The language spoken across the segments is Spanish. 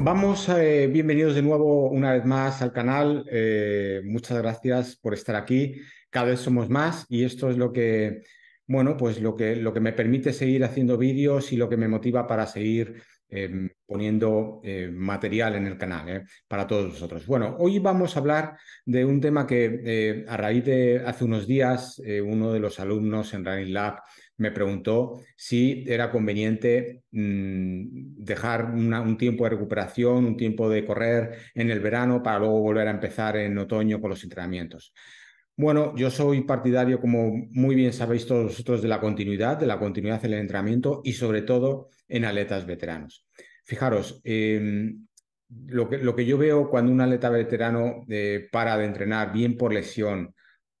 vamos, eh, bienvenidos de nuevo una vez más al canal. Eh, muchas gracias por estar aquí. Cada vez somos más y esto es lo que, bueno, pues lo que, lo que me permite seguir haciendo vídeos y lo que me motiva para seguir em, poniendo em, material en el canal eh, para todos vosotros. Bueno, hoy vamos a hablar de un tema que a raíz de hace unos días uno de los alumnos en Running Lab me preguntó si era conveniente mm, dejar un tiempo de recuperación, un tiempo de correr en el verano para luego volver a empezar en otoño con los entrenamientos. Bueno, yo soy partidario, como muy bien sabéis todos vosotros, de la continuidad, de la continuidad en el entrenamiento y sobre todo en atletas veteranos. Fijaros, em, lo, que, yo veo cuando un atleta veterano eh, para de entrenar bien por lesión,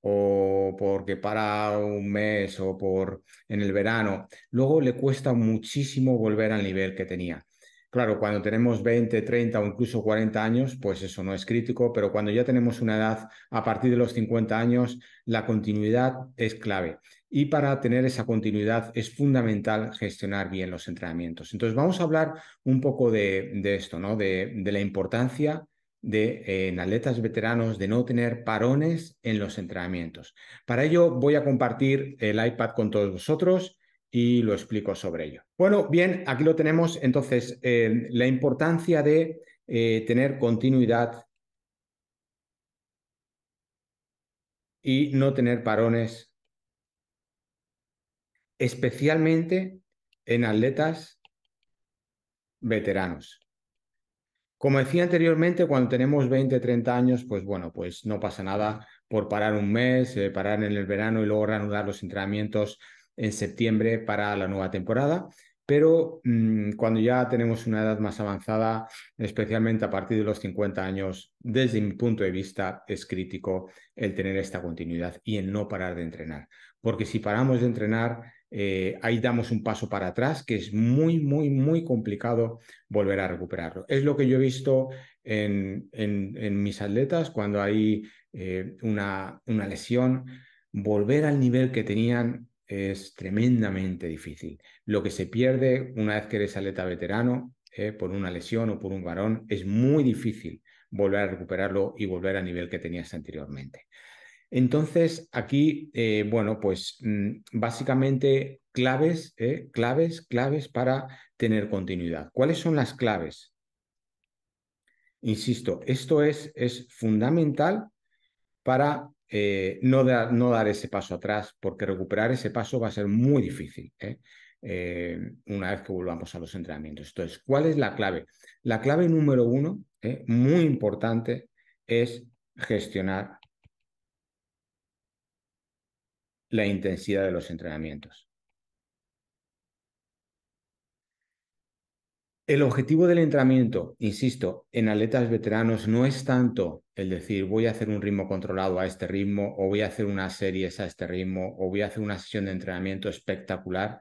o porque para un mes o por en el verano, luego le cuesta muchísimo volver al nivel que tenía. Claro, cuando tenemos 20, 30 o incluso 40 años, pues eso no es crítico, pero cuando ya tenemos una edad a partir de los 50 años, la continuidad es clave. Y para tener esa continuidad es fundamental gestionar bien los entrenamientos. Entonces vamos a hablar un poco de, esto, ¿no? de la importancia de, eh, en atletas veteranos de no tener parones en los entrenamientos. Para ello voy a compartir el iPad con todos vosotros y lo explico sobre ello. Bueno, bien, aquí lo tenemos. Entonces, eh, la importancia de eh, tener continuidad y no tener parones, especialmente en atletas veteranos. Como decía anteriormente, cuando tenemos 20, 30 años, pues bueno, pues no pasa nada por parar un mes, eh, parar en el verano y luego reanudar los entrenamientos en septiembre para la nueva temporada. Pero mm, cuando ya tenemos una edad más avanzada, especialmente a partir de los 50 años, desde mi punto de vista es crítico el tener esta continuidad y el no parar de entrenar. Porque si paramos de entrenar, eh, ahí damos un paso para atrás que es muy, muy, muy complicado volver a recuperarlo. Es lo que yo he visto en, mis atletas cuando hay eh, una, una lesión. Volver al nivel que tenían es tremendamente difícil. Lo que se pierde una vez que eres atleta veterano eh, por una lesión o por un varón es muy difícil volver a recuperarlo y volver al nivel que tenías anteriormente. Entonces, aquí, eh, bueno, pues mm, básicamente claves, eh, claves, claves para tener continuidad. ¿Cuáles son las claves? Insisto, esto es, es fundamental para eh, no, no, dar ese paso atrás, porque recuperar ese paso va a ser muy difícil una vez que volvamos a los entrenamientos. Entonces, ¿cuál es la clave? La clave número uno, muy importante, es gestionar la intensidad de los entrenamientos. El objetivo del entrenamiento, insisto, en atletas veteranos no es tanto el decir voy a hacer un ritmo controlado a este ritmo o voy a hacer unas series a este ritmo o voy a hacer una sesión de entrenamiento espectacular,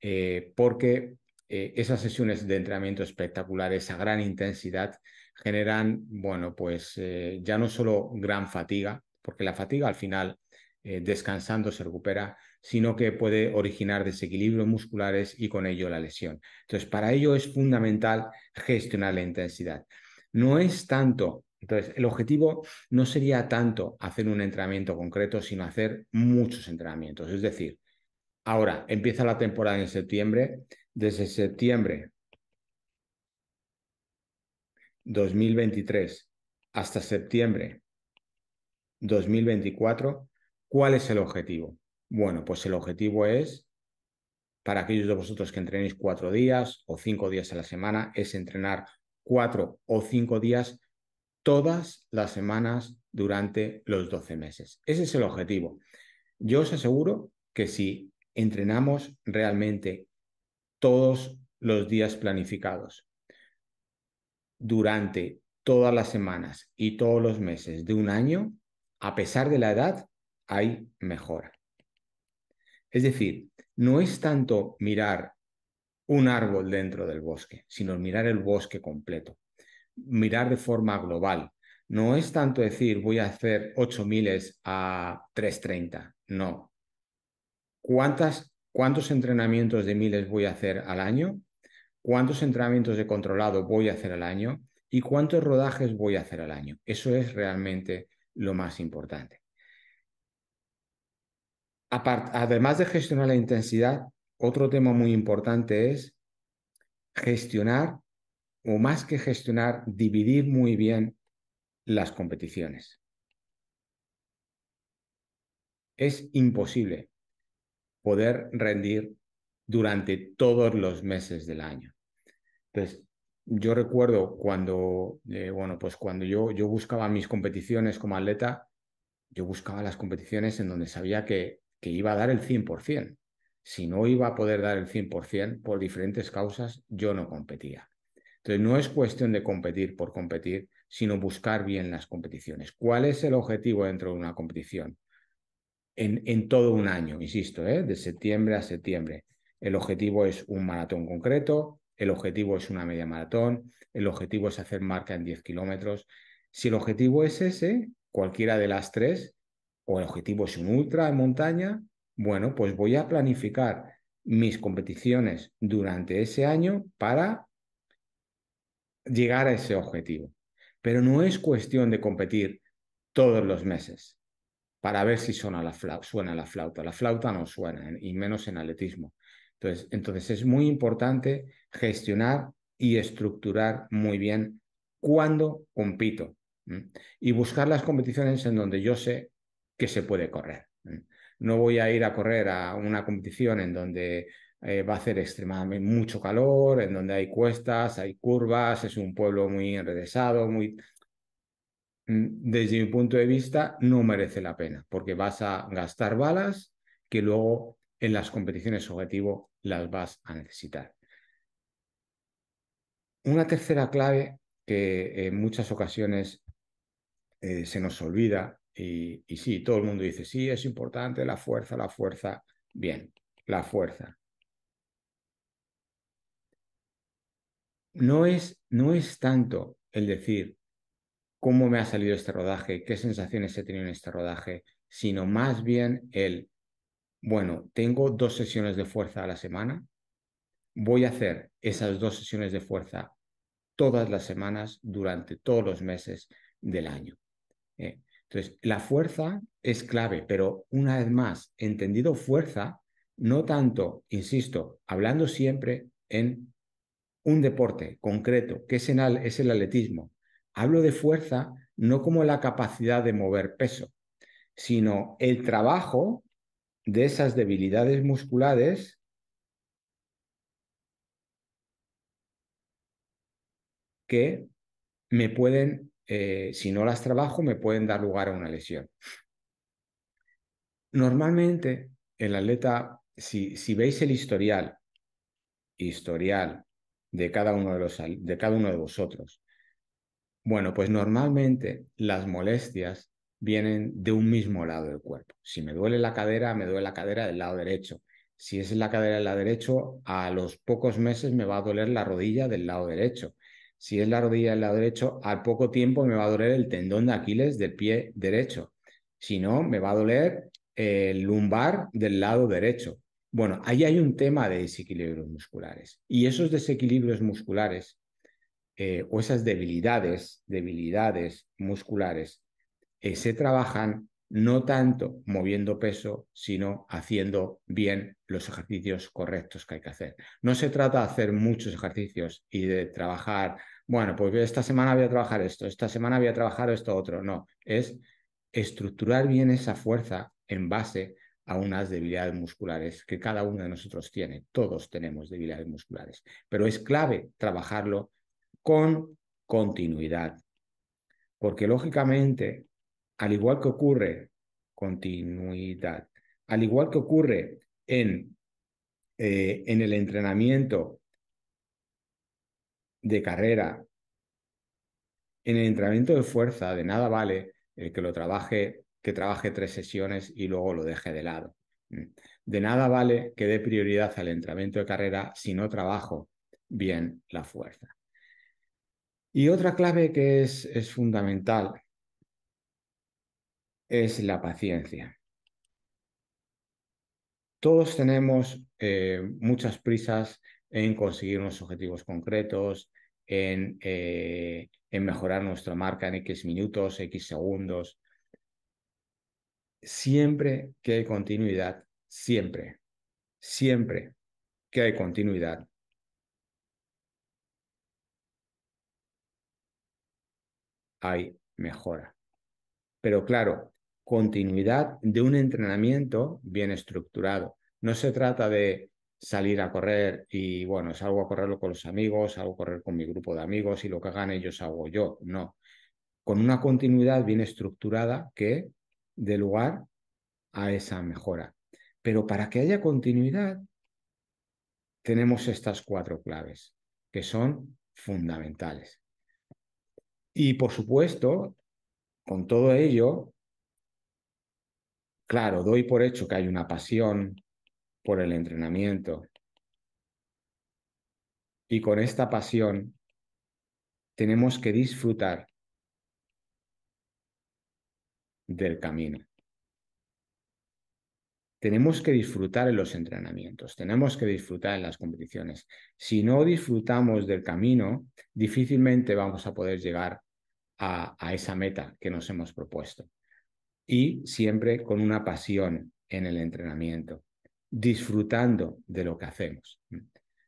eh, porque eh, esas sesiones de entrenamiento espectacular esa gran intensidad generan, bueno, pues eh, ya no solo gran fatiga, porque la fatiga al final eh, descansando se recupera, sino que puede originar desequilibrios musculares y con ello la lesión. Entonces, para ello es fundamental gestionar la intensidad. No es tanto, entonces, el objetivo no sería tanto hacer un entrenamiento concreto, sino hacer muchos entrenamientos. Es decir, ahora empieza la temporada en septiembre, desde septiembre 2023 hasta septiembre 2024 ¿Cuál es el objetivo? Bueno, pues el objetivo es, para aquellos de vosotros que entrenéis cuatro días o cinco días a la semana, es entrenar cuatro o cinco días todas las semanas durante los 12 meses. Ese es el objetivo. Yo os aseguro que si entrenamos realmente todos los días planificados durante todas las semanas y todos los meses de un año, a pesar de la edad, hay mejora. Es decir, no es tanto mirar un árbol dentro del bosque, sino mirar el bosque completo, mirar de forma global. No es tanto decir voy a hacer 8.000 miles a 330, no. ¿Cuántos entrenamientos de miles voy a hacer al año? ¿Cuántos entrenamientos de controlado voy a hacer al año? ¿Y cuántos rodajes voy a hacer al año? Eso es realmente lo más importante además de gestionar la intensidad, otro tema muy importante es gestionar, o más que gestionar, dividir muy bien las competiciones. Es imposible poder rendir durante todos los meses del año. Entonces, yo recuerdo cuando, eh, bueno, pues cuando yo, yo buscaba mis competiciones como atleta, yo buscaba las competiciones en donde sabía que que iba a dar el 100%. Si no iba a poder dar el 100%, por diferentes causas, yo no competía. Entonces, no es cuestión de competir por competir, sino buscar bien las competiciones. ¿Cuál es el objetivo dentro de una competición? En, todo un año, insisto, ¿eh? de septiembre a septiembre. El objetivo es un maratón concreto, el objetivo es una media maratón, el objetivo es hacer marca en 10 kilómetros. Si el objetivo es ese, cualquiera de las tres, o el objetivo es un ultra en montaña, bueno, pues voy a planificar mis competiciones durante ese año para llegar a ese objetivo. Pero no es cuestión de competir todos los meses para ver si suena la, flauta, suena la flauta. La flauta no suena, ¿eh? y menos en atletismo. Entonces, entonces es muy importante gestionar y estructurar muy bien cuándo compito y buscar las competiciones en donde yo sé que se puede correr. ¿eh? No voy a ir a correr a una competición en donde eh, va a hacer extremadamente mucho calor, en donde hay cuestas, hay curvas, es un pueblo muy enredesado, muy... Mm, desde mi punto de vista, no merece la pena, porque vas a gastar balas que luego en las competiciones objetivo las vas a necesitar. Una tercera clave que eh, en muchas ocasiones se nos olvida y, sí, todo el mundo dice, sí, es importante la fuerza, la fuerza. Bien, la fuerza. No es, no es tanto el decir cómo me ha salido este rodaje, qué sensaciones he tenido en este rodaje, sino más bien el, bueno, tengo dos sesiones de fuerza a la semana, voy a hacer esas dos sesiones de fuerza todas las semanas durante todos los meses del año. ¿eh? Entonces, la fuerza es clave, pero una vez más, entendido fuerza, no tanto, insisto, hablando siempre en un deporte concreto, que es, es el atletismo. Hablo de fuerza no como la capacidad de mover peso, sino el trabajo de esas debilidades musculares que me pueden eh, si no las trabajo, me pueden dar lugar a una lesión. Normalmente, el atleta, si, si veis el historial, historial de cada uno de, los, de cada uno de vosotros, bueno, pues normalmente las molestias vienen de un mismo lado del cuerpo. Si me duele la cadera, me duele la cadera del lado derecho. Si es la cadera del lado derecho, a los pocos meses me va a doler la rodilla del lado derecho si es la rodilla del lado derecho, al poco tiempo me va a doler el tendón de Aquiles del pie derecho. Si no, me va a doler el lumbar del lado derecho. Bueno, ahí hay un tema de desequilibrios musculares. Y esos desequilibrios musculares eh, o esas debilidades, debilidades musculares, eh, se trabajan no tanto moviendo peso, sino haciendo bien los ejercicios correctos que hay que hacer. No se trata de hacer muchos ejercicios y de trabajar, bueno, pues esta semana voy a trabajar esto, esta semana voy a trabajar esto otro, no, es estructurar bien esa fuerza en base a unas debilidades musculares que cada uno de nosotros tiene, todos tenemos debilidades musculares, pero es clave trabajarlo con continuidad, porque lógicamente al igual que ocurre, continuidad, al igual que ocurre en, eh, en el entrenamiento de carrera, en el entrenamiento de fuerza, de nada vale el que lo trabaje, que trabaje tres sesiones y luego lo deje de lado. De nada vale que dé prioridad al entrenamiento de carrera si no trabajo bien la fuerza. Y otra clave que es, es fundamental es la paciencia. Todos tenemos eh, muchas prisas en conseguir unos objetivos concretos, eh, en mejorar nuestra marca en X minutos, X segundos. Siempre que hay continuidad, siempre, siempre que hay continuidad, hay mejora. Pero claro, continuidad de un entrenamiento bien estructurado. No se trata de salir a correr y, bueno, salgo a correrlo con los amigos, salgo a correr con mi grupo de amigos y lo que hagan ellos hago yo. No. Con una continuidad bien estructurada que dé lugar a esa mejora. Pero para que haya continuidad, tenemos estas cuatro claves que son fundamentales. Y por supuesto, con todo ello, Claro, doy por hecho que hay una pasión por el entrenamiento. Y con esta pasión tenemos que disfrutar del camino. Tenemos que disfrutar en los entrenamientos, tenemos que disfrutar en las competiciones. Si no disfrutamos del camino, difícilmente vamos a poder llegar a, a esa meta que nos hemos propuesto y siempre con una pasión en el entrenamiento, disfrutando de lo que hacemos,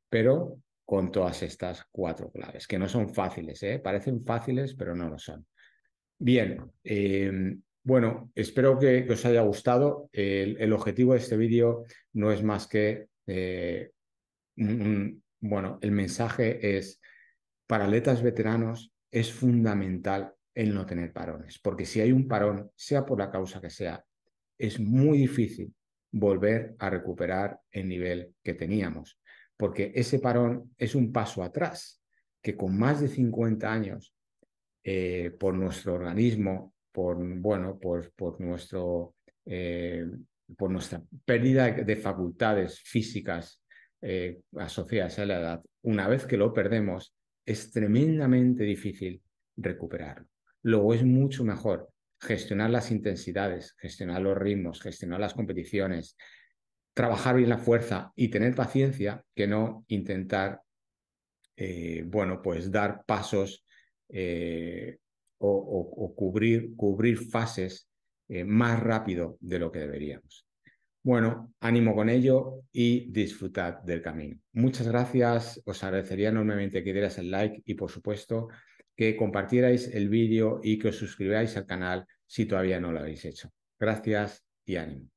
pero con todas estas cuatro claves, que no son fáciles, ¿eh? parecen fáciles, pero no lo son. Bien, em, bueno, espero que, os haya gustado. El, objetivo de este vídeo no es más que, eh, bueno, el mensaje es, para atletas veteranos es fundamental el no tener parones, porque si hay un parón, sea por la causa que sea, es muy difícil volver a recuperar el nivel que teníamos, porque ese parón es un paso atrás, que con más de 50 años, eh, por nuestro organismo, por, bueno, por, por nuestro, eh, por nuestra pérdida de facultades físicas eh, asociadas a la edad, una vez que lo perdemos, es tremendamente difícil recuperarlo luego es mucho mejor gestionar las intensidades, gestionar los ritmos, gestionar las competiciones, trabajar bien la fuerza y tener paciencia que no intentar, eh, bueno, pues dar pasos eh, o, cubrir, cubrir fases eh, más rápido de lo que deberíamos. Bueno, ánimo con ello y disfrutad del camino. Muchas gracias, os agradecería enormemente que dieras el like y por supuesto que compartierais el vídeo y que os suscribáis al canal si todavía no lo habéis hecho. Gracias y ánimo.